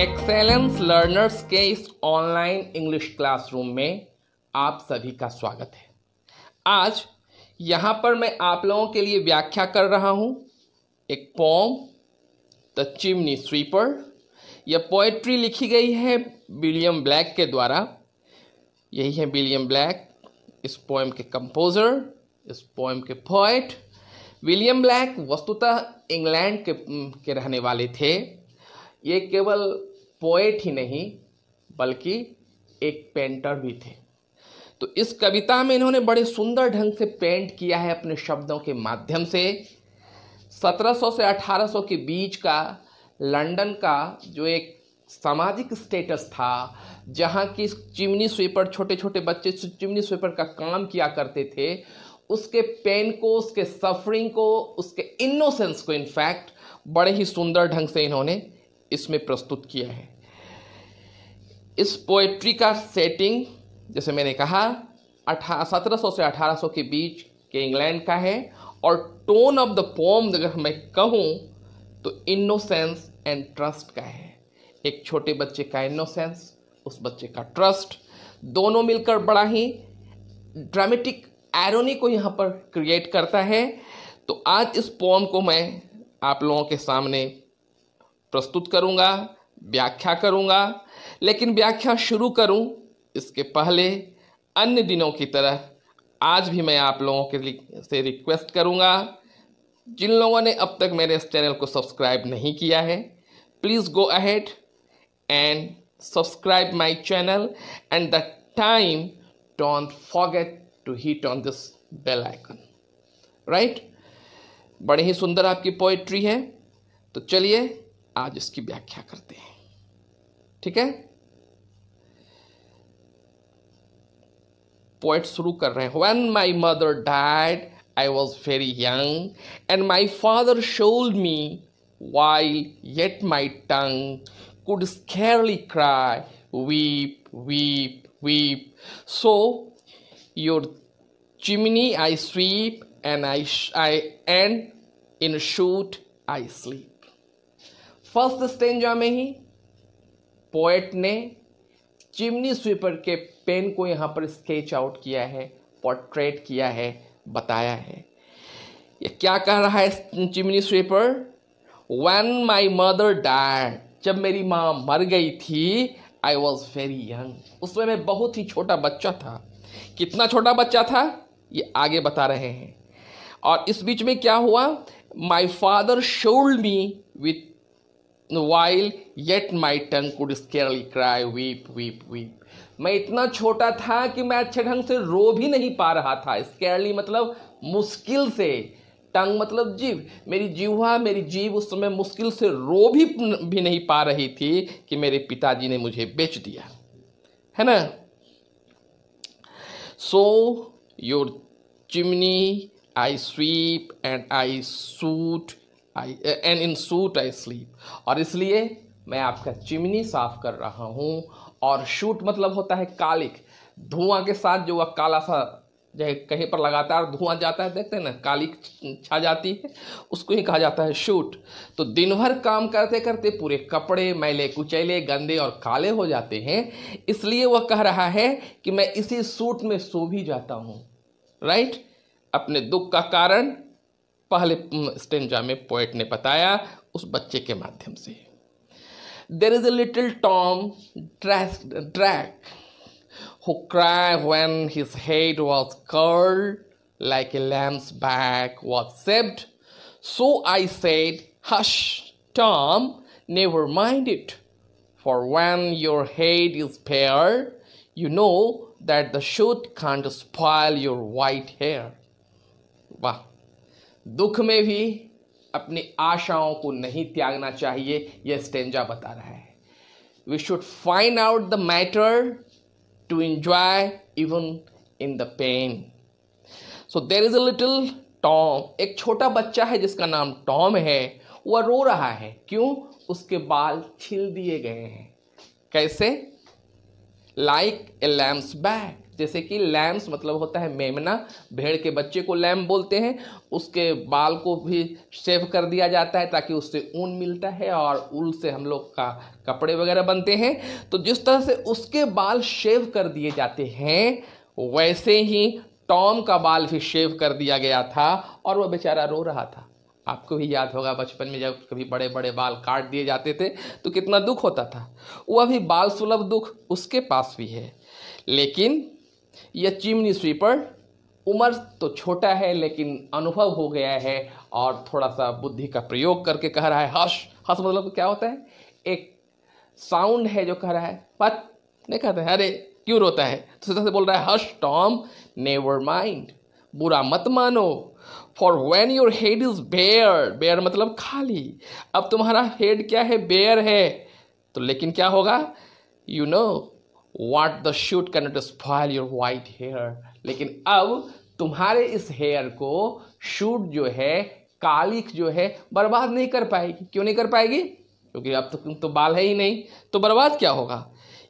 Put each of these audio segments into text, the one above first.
Excellence learners के इस online English classroom में आप सभी का स्वागत है आज यहाँ पर मैं आप लोगों के लिए व्याख्या कर रहा हूँ एक पोम द चिमनी स्वीपर यह पोएट्री लिखी गई है विलियम ब्लैक के द्वारा यही है विलियम ब्लैक इस पोएम के कंपोज़र इस पोएम के पोइट विलियम ब्लैक वस्तुतः इंग्लैंड के के रहने वाले थे ये केवल पोएट ही नहीं बल्कि एक पेंटर भी थे तो इस कविता में इन्होंने बड़े सुंदर ढंग से पेंट किया है अपने शब्दों के माध्यम से 1700 से 1800 के बीच का लंदन का जो एक सामाजिक स्टेटस था जहाँ की चिमनी स्वीपर छोटे छोटे बच्चे चिमनी स्वीपर का काम किया करते थे उसके पेन को उसके सफरिंग को उसके इनोसेंस को इनफैक्ट बड़े ही सुंदर ढंग से इन्होंने इसमें प्रस्तुत किया है इस पोएट्री का सेटिंग जैसे मैंने कहा अठा सत्रह से 1800 के बीच के इंग्लैंड का है और टोन ऑफ द पोम अगर मैं कहूँ तो इनोसेंस एंड ट्रस्ट का है एक छोटे बच्चे का इनोसेंस उस बच्चे का ट्रस्ट दोनों मिलकर बड़ा ही ड्रामेटिक एरोनी को यहाँ पर क्रिएट करता है तो आज इस पोम को मैं आप लोगों के सामने प्रस्तुत करूँगा व्याख्या करूँगा लेकिन व्याख्या शुरू करूँ इसके पहले अन्य दिनों की तरह आज भी मैं आप लोगों के लिए से रिक्वेस्ट करूँगा जिन लोगों ने अब तक मेरे इस चैनल को सब्सक्राइब नहीं किया है please go ahead and subscribe my channel and the time don't forget to hit on this bell icon right बड़ी ही सुंदर आपकी पोइट्री है तो चलिए आज इसकी व्याख्या करते हैं ठीक है पोइट शुरू कर रहे हैं when my mother died I was very young and my father sold me while yet my tongue could scarcely cry weep weep weep so your chimney I sweep and I I and in soot I sleep first stanza में ही poet ने chimney sweeper के pain को यहाँ पर sketch out किया है portrait किया है बताया है ये क्या कह रहा है chimney sweeper when my mother died जब मेरी माँ मर गई थी आई वॉज वेरी यंग उसमें मैं बहुत ही छोटा बच्चा था कितना छोटा बच्चा था ये आगे बता रहे हैं और इस बीच में क्या हुआ my father sold me with while yet my tongue could scarcely cry weep weep weep मैं इतना छोटा था कि मैं अच्छे ढंग से रो भी नहीं पा रहा था स्केरली मतलब मुश्किल से टंग मतलब जीव मेरी जीवा मेरी जीव उस समय मुश्किल से रो भी भी नहीं पा रही थी कि मेरे पिताजी ने मुझे बेच दिया है ना so your chimney I sweep and I soot I and in soot I sleep और इसलिए मैं आपका चिमनी साफ कर रहा हूँ और शूट मतलब होता है कालिक धुआं के साथ जो वह काला सा जो है कहीं पर लगातार धुआं जाता है देखते हैं ना काली छा जाती है उसको ही कहा जाता है शूट तो दिन भर काम करते करते पूरे कपड़े मैले कुचैले गंदे और काले हो जाते हैं इसलिए वह कह रहा है कि मैं इसी सूट में सो भी जाता हूँ राइट अपने दुख का कारण पहले स्टेंजा में पोएट ने बताया उस बच्चे के माध्यम से there is a little Tom ड्रैक who cry when his head was curled like a lambs back was shaved so I said hush Tom never mind it for when your head is fair you know that the soot can't spoil your white hair वाह दुख में भी अपनी आशाओं को नहीं त्यागना चाहिए यह स्टेंजा बता रहा है we should find out the matter to enjoy even in the pain so there is a little Tom एक छोटा बच्चा है जिसका नाम टॉम है वह रो रहा है क्यों उसके बाल छील दिए गए हैं कैसे लाइक ए लैम्स बैग जैसे कि लैम्स मतलब होता है मेमना भेड़ के बच्चे को लैम बोलते हैं उसके बाल को भी शेव कर दिया जाता है ताकि उससे ऊन मिलता है और ऊन से हम लोग का कपड़े वगैरह बनते हैं तो जिस तरह से उसके बाल शेव कर दिए जाते हैं वैसे ही टॉम का बाल भी शेव कर दिया गया था और वह बेचारा रो रहा था आपको भी याद होगा बचपन में जब कभी बड़े बड़े बाल काट दिए जाते थे तो कितना दुख होता था वह भी बाल सुलभ दुख उसके पास भी है लेकिन यह चिमनी स्वीपर उम्र तो छोटा है लेकिन अनुभव हो गया है और थोड़ा सा बुद्धि का प्रयोग करके कह रहा है हर्ष हस मतलब क्या होता है एक साउंड है जो कह रहा है पत नहीं कहते हैं अरे क्यों रोता है तो सीधा से बोल रहा है हर्ष टॉम नेवर माइंड बुरा मत मानो for when your head is bare bare मतलब खाली अब तुम्हारा हेड क्या है बेयर है तो लेकिन क्या होगा you you know know, what the soot can not spoil your white hair लेकिन अब तुम्हारे इस हेयर को शूट जो है कालिक जो है बर्बाद नहीं कर पाएगी क्यों नहीं कर पाएगी क्योंकि अब तो तुम तो बाल है ही नहीं तो बर्बाद क्या होगा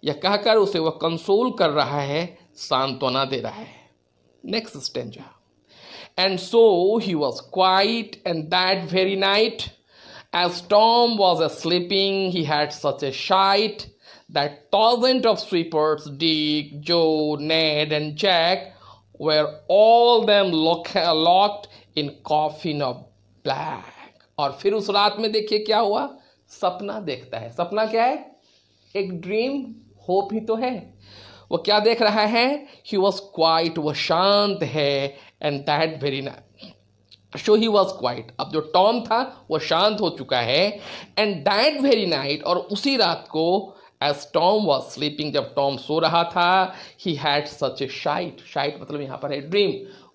यह कहकर उसे वह कंसोल कर रहा है सांत्वना दे रहा है next stanza and so he was quiet and that very night as Tom was a sleeping he had such a sight that thousands of sweepers, Dick, Joe, Ned, and Jack, were all them lock, uh, locked in coffin of black. और फिर उस रात में देखिए क्या हुआ सपना देखता है सपना क्या है एक ड्रीम होप ही तो है वो क्या देख रहा है ही वॉज क्वाइट वो शांत है एंड दैट वेरी ना शो ही वॉज क्वाइट अब जो टॉम था वो शांत हो चुका है एंड दैट वेरी नाइट और उसी रात को एज टॉम वॉज स्लीपिंग जब टॉम सो रहा था ही हैड सच ए शाइट शाइट मतलब यहाँ पर है ड्रीम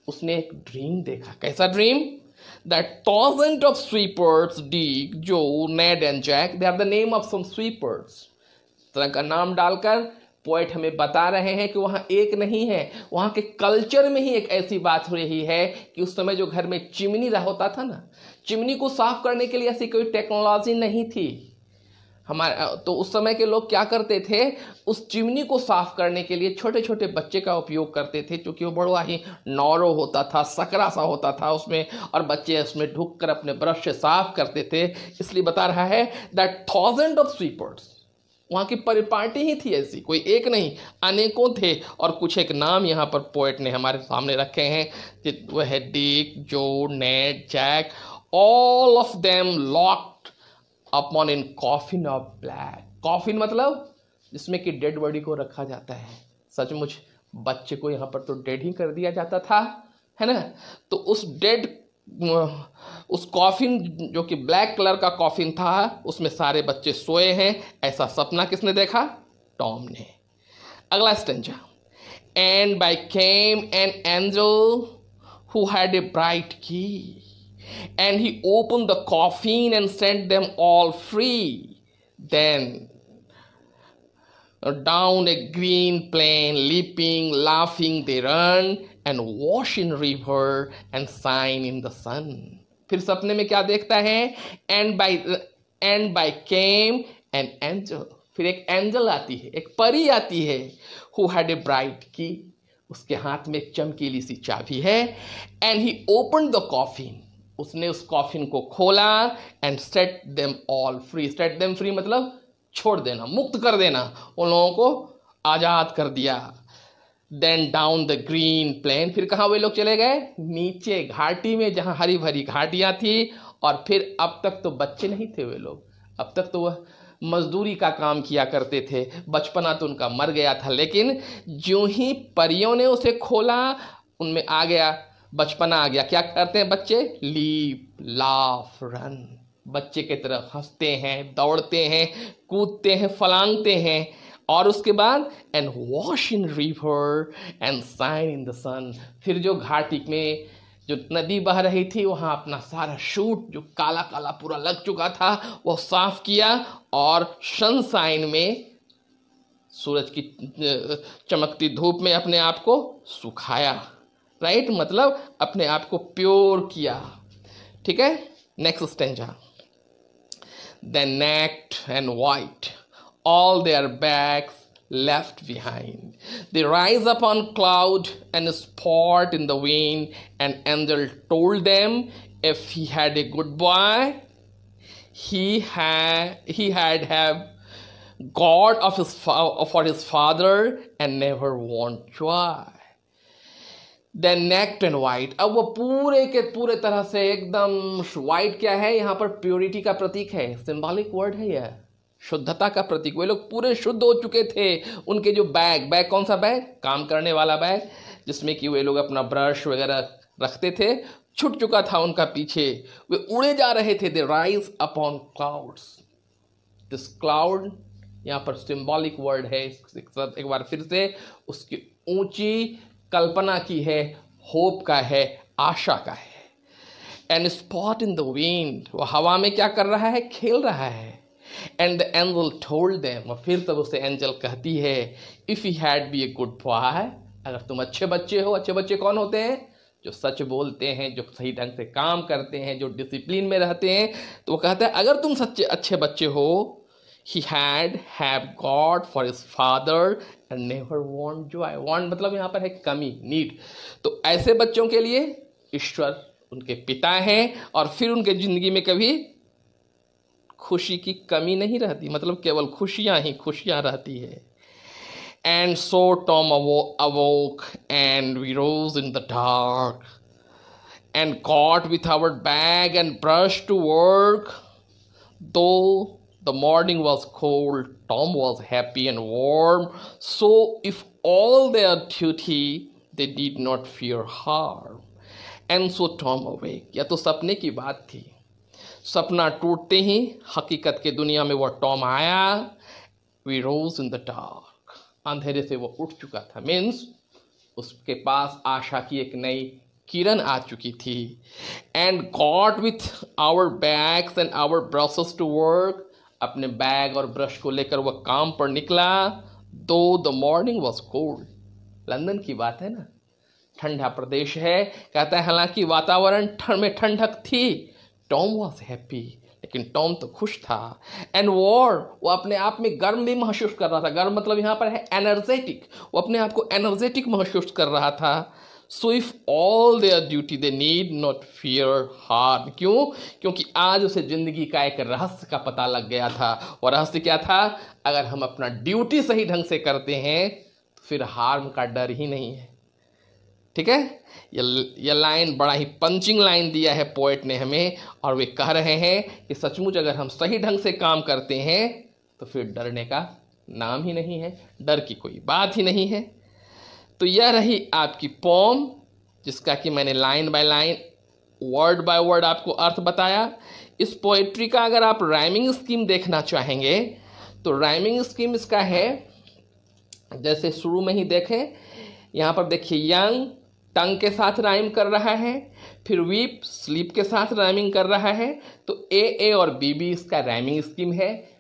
उसने एक ड्रीम देखा कैसा dream that thousand of sweepers Dick, Joe Ned and Jack they are the name of some sweepers तरह का नाम डालकर पोएट हमें बता रहे हैं कि वहाँ एक नहीं है वहाँ के कल्चर में ही एक ऐसी बात हो रही है कि उस समय जो घर में चिमनी रहा होता था ना चिमनी को साफ करने के लिए ऐसी कोई टेक्नोलॉजी नहीं थी हमारे तो उस समय के लोग क्या करते थे उस चिमनी को साफ करने के लिए छोटे छोटे बच्चे का उपयोग करते थे क्योंकि वो बड़ा ही नौरो होता था सकरा सा होता था उसमें और बच्चे उसमें ढुक कर अपने ब्रश से साफ करते थे इसलिए बता रहा है दैट थाउजेंड ऑफ स्वीपर्स वहाँ की परिपाटी ही थी ऐसी कोई एक नहीं अनेकों थे और कुछ एक नाम यहाँ पर पोएट ने हमारे सामने रखे हैं वह है Dick Joe Ned Jack all of them lock upon in coffin of black coffin मतलब जिसमें कि डेड बॉडी को रखा जाता है सचमुच बच्चे को यहाँ पर तो डेड ही कर दिया जाता था है ना तो उस डेड उस कॉफिन जो कि ब्लैक कलर का कॉफिन था उसमें सारे बच्चे सोए हैं ऐसा सपना किसने देखा टॉम ने अगला stanza and by came an angel who had a bright key And he opened the coffin and sent them all free. Then down a green plain, leaping, laughing, they run and wash in river and shine in the sun. फिर सपने में क्या देखता है and by and by came an angel फिर एक angel आती है एक परी आती है हु हैड ए ब्राइट की उसके हाथ में एक चमकीली सी चाबी है and he open the coffin उसने उस कॉफिन को खोला and set them all free set them free मतलब छोड़ देना मुक्त कर देना उन लोगों को आज़ाद कर दिया then down the green plain फिर कहाँ वे लोग चले गए नीचे घाटी में जहाँ हरी भरी घाटियाँ थी और फिर अब तक तो बच्चे नहीं थे वे लोग अब तक तो वह मजदूरी का काम किया करते थे बचपना तो उनका मर गया था लेकिन जो ही परियों ने उसे खोला उनमें आ गया बचपना आ गया क्या करते हैं बच्चे लीप लाफ रन बच्चे की तरफ हंसते हैं दौड़ते हैं कूदते हैं फलांगते हैं और उसके बाद and wash in river and shine in the sun फिर जो घाटी में जो नदी बह रही थी वहाँ अपना सारा शूट जो काला काला पूरा लग चुका था वो साफ किया और सन साइन में सूरज की चमकती धूप में अपने आप को सुखाया राइट मतलब अपने आप को प्योर किया ठीक है next stanza the naked and white all they are bags left behind they rise up on cloud and sport in the wind and angel told them if he had a good boy he had have God of for his father and never want joy then naked and white अब वो पूरे के पूरे तरह से एकदम white क्या है यहाँ पर प्योरिटी का प्रतीक है सिम्बॉलिक वर्ड है यह शुद्धता का प्रतीक वे लोग पूरे शुद्ध हो चुके थे उनके जो बैग बैग कौन सा बैग काम करने वाला बैग जिसमें कि वे लोग अपना ब्रश वगैरह रखते थे छुट चुका था उनका पीछे वे उड़े जा रहे थे they rise upon clouds this cloud यहाँ पर सिम्बॉलिक वर्ड है एक बार फिर से उसकी ऊंची कल्पना की है होप का है आशा का है and sport in the wind वो हवा में क्या कर रहा है खेल रहा है and the angel told them और फिर तब उसे एंजल कहती है if you had be a good boy अगर तुम अच्छे बच्चे हो अच्छे बच्चे कौन होते हैं जो सच बोलते हैं जो सही ढंग से काम करते हैं जो डिसिप्लिन में रहते हैं तो वो कहता है अगर तुम सच्चे अच्छे बच्चे हो he had have God for his father and never want joy I want मतलब यहाँ पर है कमी नीड तो ऐसे बच्चों के लिए ईश्वर उनके पिता हैं और फिर उनके ज़िंदगी में कभी खुशी की कमी नहीं रहती मतलब केवल खुशियाँ ही खुशियाँ रहती है and so Tom awoke and we rose in the dark and got with our bag and brush to work though The morning was cold, Tom was happy and warm. So, if all their duty, they did not fear harm. And so Tom awake या तो सपने की बात थी सपना टूटते ही हकीकत के दुनिया में वह टॉम आया we rose in the dark अंधेरे से वह उठ चुका था मीन्स उसके पास आशा की एक नई किरण आ चुकी थी and got with our bags and our brushes to work अपने बैग और ब्रश को लेकर वह काम पर निकला though the morning was cold London की बात है ना ठंडा प्रदेश है कहता है हालांकि वातावरण ठंड में ठंडक थी टॉम वॉज हैप्पी लेकिन टॉम तो खुश था एंड वॉर वो अपने आप में गर्म भी महसूस कर रहा था गर्म मतलब यहाँ पर है एनर्जेटिक वो अपने आप को एनर्जेटिक महसूस कर रहा था so if all their duty they need not fear harm क्यों क्योंकि आज उसे जिंदगी का एक रहस्य का पता लग गया था और रहस्य क्या था अगर हम अपना ड्यूटी सही ढंग से करते हैं तो फिर हार्म का डर ही नहीं है ठीक है यह लाइन बड़ा ही पंचिंग लाइन दिया है पोएट ने हमें और वे कह रहे हैं कि सचमुच अगर हम सही ढंग से काम करते हैं तो फिर डरने का नाम ही नहीं है डर की कोई बात ही नहीं है तो यह रही आपकी पोम जिसका कि मैंने line by line word by word आपको अर्थ बताया इस पोइट्री का अगर आप राइमिंग स्कीम देखना चाहेंगे तो राइमिंग स्कीम इसका है जैसे शुरू में ही देखें यहाँ पर देखिए यंग टंग के साथ राइम कर रहा है फिर वीप स्लीप के साथ राइमिंग कर रहा है तो ए ए और बी बी इसका राइमिंग स्कीम है